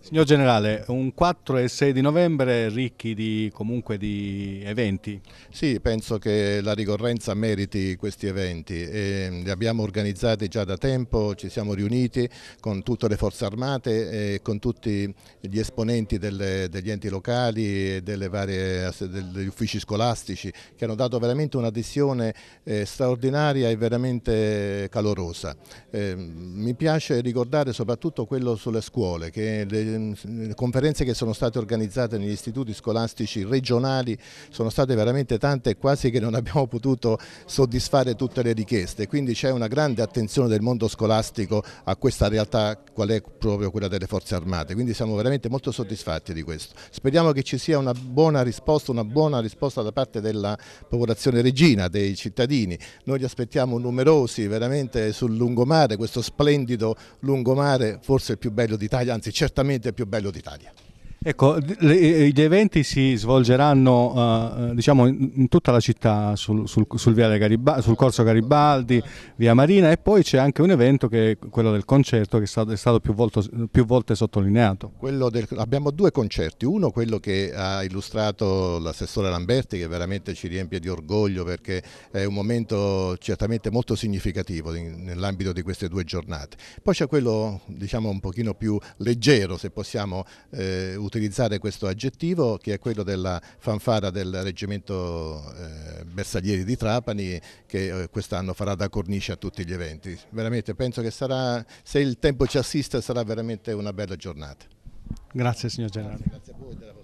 Signor Generale, un 4 e 6 di novembre ricchi di, comunque di eventi. Sì, penso che la ricorrenza meriti questi eventi. E mm, li abbiamo organizzati già da tempo, ci siamo riuniti con tutte le forze armate e con tutti gli esponenti delle, degli enti locali e varie, degli uffici scolastici che hanno dato veramente un'adesione eh, straordinaria e veramente calorosa. Eh, mi piace ricordare soprattutto quello sulle scuole, che le le ehm, conferenze che sono state organizzate negli istituti scolastici regionali sono state veramente tante e quasi che non abbiamo potuto soddisfare tutte le richieste, quindi c'è una grande attenzione del mondo scolastico a questa realtà qual è proprio quella delle forze armate, quindi siamo veramente molto soddisfatti di questo. Speriamo che ci sia una buona risposta, una buona risposta da parte della popolazione regina, dei cittadini, noi li aspettiamo numerosi veramente sul lungomare, questo splendido lungomare forse il più bello d'Italia, anzi certamente probabilmente più bello d'Italia. Ecco, le, eh, gli eventi si svolgeranno uh, diciamo in, in, tutta la città, sul, sul, sul, Garibaldi, sul, corso Garibaldi, via Marina e poi c'è anche un evento che è quello del concerto che è stato, è stato più, volto, più, volte sottolineato. Del, abbiamo due concerti, uno quello che ha illustrato l'assessore Lamberti che veramente ci riempie di orgoglio perché è un momento certamente molto significativo nell'ambito di queste due giornate. Poi c'è quello diciamo un pochino più leggero se possiamo eh, utilizzare utilizzare questo aggettivo che è quello della fanfara del reggimento eh, bersaglieri di Trapani che eh, quest'anno farà da cornice a tutti gli eventi. Veramente penso che sarà, se il tempo ci assiste sarà veramente una bella giornata. Grazie signor Generale. Grazie, grazie